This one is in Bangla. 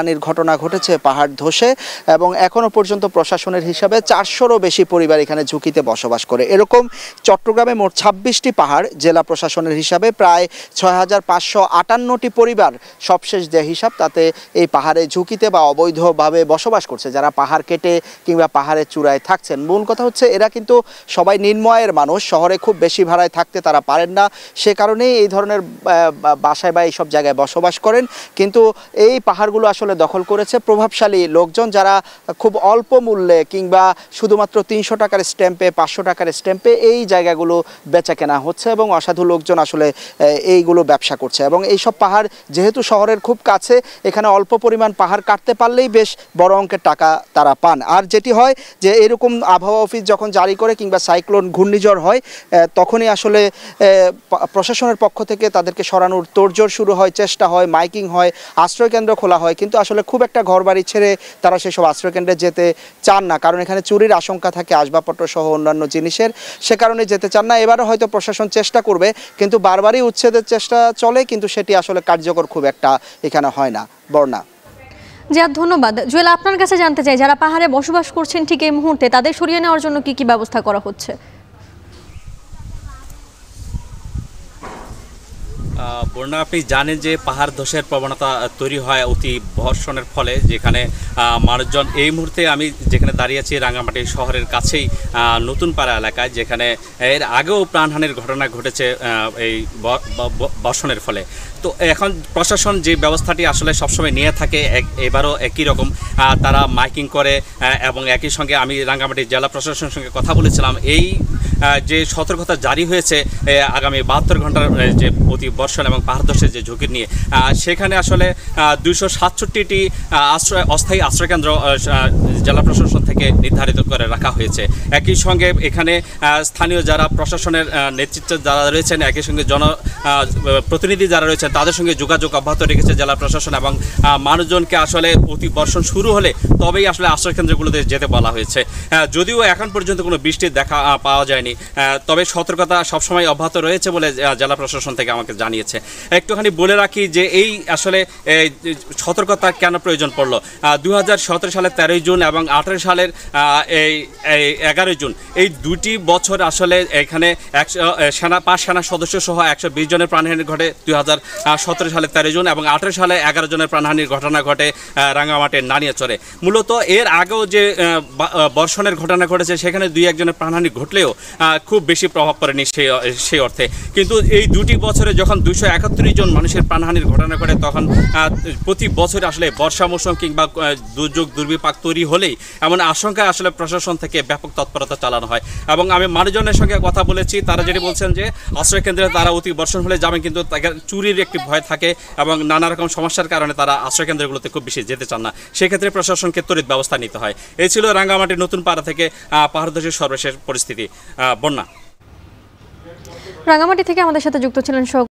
হানির ঘটনা ঘটেছে পাহাড় ধসে এবং এখনও পর্যন্ত প্রশাসনের হিসাবে চারশোরও বেশি পরিবার এখানে ঝুঁকিতে বসবাস করে এরকম চট্টগ্রামে মোট ছাব্বিশটি পাহাড় জেলা প্রশাসনের হিসাবে প্রায় ছয় হাজার পাঁচশো আটান্নটি পরিবার সবশেষ যে হিসাব তাতে এই পাহাড়ে ঝুঁকিতে বা অবৈধভাবে বসবাস করছে যারা পাহাড় কেটে কিংবা পাহাড়ের চূড়ায় থাকছেন মূল কথা হচ্ছে এরা কিন্তু সবাই নির্ময়ের মানুষ শহরে খুব বেশি ভাড়ায় থাকতে তারা পারেন না সে কারণেই এই ধরনের বাসায় বা এইসব জায়গায় বসবাস করেন কিন্তু এই পাহাড়গুলো আসলে আসলে দখল করেছে প্রভাবশালী লোকজন যারা খুব অল্প মূল্যে কিংবা শুধুমাত্র তিনশো টাকার স্ট্যাম্পে পাঁচশো টাকার স্ট্যাম্পে এই জায়গাগুলো বেচা কেনা হচ্ছে এবং অসাধু লোকজন আসলে এইগুলো ব্যবসা করছে এবং এইসব পাহাড় যেহেতু শহরের খুব কাছে এখানে অল্প পরিমাণ পাহাড় কাটতে পারলেই বেশ বড় অঙ্কের টাকা তারা পান আর যেটি হয় যে এরকম আবহাওয়া অফিস যখন জারি করে কিংবা সাইক্লোন ঘূর্ণিঝড় হয় তখনই আসলে প্রশাসনের পক্ষ থেকে তাদেরকে সরানোর তোড়জোড় শুরু হয় চেষ্টা হয় মাইকিং হয় আশ্রয়কেন্দ্র খোলা হয় কিন্তু কিন্তু আসলে খুব একটা ঘর বাড়ি ছেড়ে তারা সেসব আশ্রয়কেন্দ্রে যেতে চান না কারণ এখানে চুরির আশঙ্কা থাকে আসবাবপত্র সহ অন্যান্য জিনিসের সে কারণে যেতে চান না এবারও হয়তো প্রশাসন চেষ্টা করবে কিন্তু বারবারই উচ্ছেদের চেষ্টা চলে কিন্তু সেটি আসলে কার্যকর খুব একটা এখানে হয় না বর্ণা জিয়া ধন্যবাদ জুয়েল আপনার কাছে জানতে চাই যারা পাহাড়ে বসবাস করছেন ঠিক এই মুহূর্তে তাদের সরিয়ে নেওয়ার জন্য কি কি ব্যবস্থা করা হচ্ছে বন্যা আপনি জানেন যে পাহাড় ধসের প্রবণতা তৈরি হয় অতি বর্ষণের ফলে যেখানে মানুষজন এই মুহূর্তে আমি যেখানে দাঁড়িয়ে আছি রাঙামাটি শহরের কাছেই নতুন পাড়া এলাকায় যেখানে এর আগেও প্রাণহানির ঘটনা ঘটেছে এই বর্ষণের ফলে তো এখন প্রশাসন যে ব্যবস্থাটি আসলে সবসময় নিয়ে থাকে এবারও একই রকম তারা মাইকিং করে এবং একই সঙ্গে আমি রাঙ্গামাটি জেলা প্রশাসনের সঙ্গে কথা বলেছিলাম এই যে সতর্কতা জারি হয়েছে আগামী বাহাত্তর ঘন্টার যে প্রতি বর্ষ ধর্ষণ এবং পাহাড়ধসের যে ঝুঁকি নিয়ে সেখানে আসলে দুশো সাতষট্টিটি আশ্রয় অস্থায়ী আশ্রয়কেন্দ্র জেলা প্রশাসন থেকে নির্ধারিত করে রাখা হয়েছে একই সঙ্গে এখানে স্থানীয় যারা প্রশাসনের নেতৃত্বে যারা রয়েছেন একই সঙ্গে জন প্রতিনিধি যারা রয়েছেন তাদের সঙ্গে যোগাযোগ অব্যাহত রেখেছে জেলা প্রশাসন এবং মানুষজনকে আসলে অতি বর্ষণ শুরু হলে তবেই আসলে আশ্রয়কেন্দ্রগুলোতে যেতে বলা হয়েছে যদিও এখন পর্যন্ত কোনো বৃষ্টির দেখা পাওয়া যায়নি তবে সতর্কতা সবসময় অব্যাহত রয়েছে বলে জেলা প্রশাসন থেকে আমাকে জানিয়ে জানিয়েছে একটুখানি বলে রাখি যে এই আসলে সতর্কতা কেন প্রয়োজন পড়লো দু সালের তেরোই জুন এবং আঠেরো সালের এই এগারোই জুন এই দুটি বছর আসলে এখানে একশো সেনা পাঁচ সেনা সদস্য সহ একশো বিশ জনের প্রাণহানি ঘটে দু হাজার সালে তেরো জুন এবং আঠেরো সালে এগারো জনের প্রাণহানির ঘটনা ঘটে রাঙামাটির নানিয়াচরে মূলত এর আগেও যে বর্ষণের ঘটনা ঘটেছে সেখানে দুই একজনের প্রাণহানি ঘটলেও খুব বেশি প্রভাব পড়েনি সেই সেই অর্থে কিন্তু এই দুটি বছরে যখন দুশো একাত্তরই জন মানুষের প্রাণহানির ঘটনা ঘটে তখন প্রতি বছর আসলে বর্ষা মৌসুম কিংবা দুর্যোগ দুর্বিপাক তৈরি হলেই এমন আশঙ্কা আসলে প্রশাসন থেকে ব্যাপক তৎপরতা চালানো হয় এবং আমি মানুষজনের সঙ্গে কথা বলেছি তারা যেটি বলছেন যে আশ্রয়কেন্দ্রে তারা অতি বর্ষণ হলে যাবেন কিন্তু চুরির একটি ভয় থাকে এবং নানা রকম সমস্যার কারণে তারা আশ্রয়কেন্দ্রগুলোতে খুব বেশি যেতে চান না সেক্ষেত্রে প্রশাসনকে ত্বরিত ব্যবস্থা নিতে হয় এই ছিল রাঙ্গামাটির নতুন পাড়া থেকে পাহাড়দেশের সর্বশেষ পরিস্থিতি বন্যা রাঙ্গামাটি থেকে আমাদের সাথে যুক্ত ছিলেন